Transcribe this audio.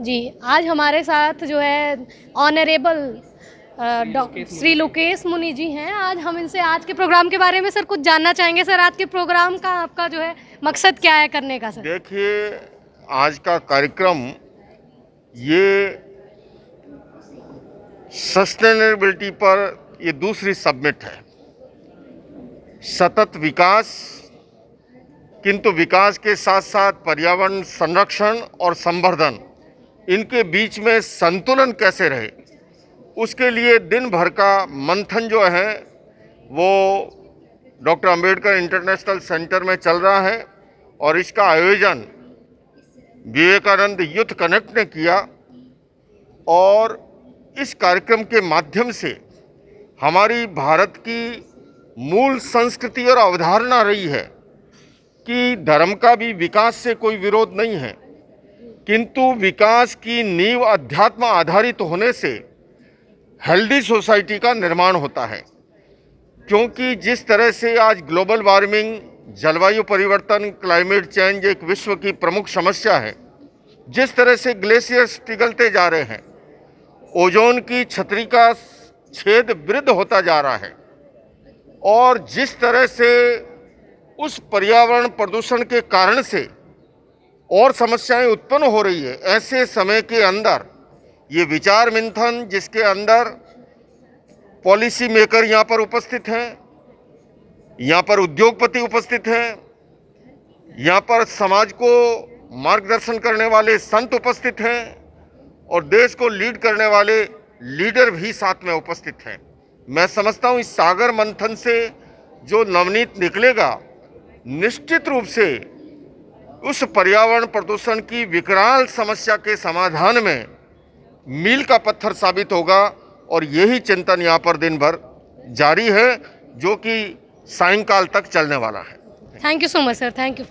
जी आज हमारे साथ जो है ऑनरेबल डॉक्टर श्री लोकेश मुनि जी हैं आज हम इनसे आज के प्रोग्राम के बारे में सर कुछ जानना चाहेंगे सर आज के प्रोग्राम का आपका जो है मकसद क्या है करने का सर देखिए आज का कार्यक्रम ये सस्टेनेबिलिटी पर ये दूसरी सबमिट है सतत विकास किंतु विकास के साथ साथ पर्यावरण संरक्षण और संवर्धन इनके बीच में संतुलन कैसे रहे उसके लिए दिन भर का मंथन जो है वो डॉक्टर अंबेडकर इंटरनेशनल सेंटर में चल रहा है और इसका आयोजन विवेकानंद यूथ कनेक्ट ने किया और इस कार्यक्रम के माध्यम से हमारी भारत की मूल संस्कृति और अवधारणा रही है कि धर्म का भी विकास से कोई विरोध नहीं है किंतु विकास की नींव अध्यात्म आधारित होने से हेल्दी सोसाइटी का निर्माण होता है क्योंकि जिस तरह से आज ग्लोबल वार्मिंग जलवायु परिवर्तन क्लाइमेट चेंज एक विश्व की प्रमुख समस्या है जिस तरह से ग्लेशियर्स पिघलते जा रहे हैं ओजोन की छतरी का छेद वृद्ध होता जा रहा है और जिस तरह से उस पर्यावरण प्रदूषण के कारण से और समस्याएं उत्पन्न हो रही है ऐसे समय के अंदर ये विचार मंथन जिसके अंदर पॉलिसी मेकर यहाँ पर उपस्थित हैं यहाँ पर उद्योगपति उपस्थित हैं यहाँ पर समाज को मार्गदर्शन करने वाले संत उपस्थित हैं और देश को लीड करने वाले लीडर भी साथ में उपस्थित हैं मैं समझता हूँ इस सागर मंथन से जो नवनीत निकलेगा निश्चित रूप से उस पर्यावरण प्रदूषण की विकराल समस्या के समाधान में मील का पत्थर साबित होगा और यही चिंतन यहाँ पर दिन भर जारी है जो कि सायंकाल तक चलने वाला है thank you so much sir thank you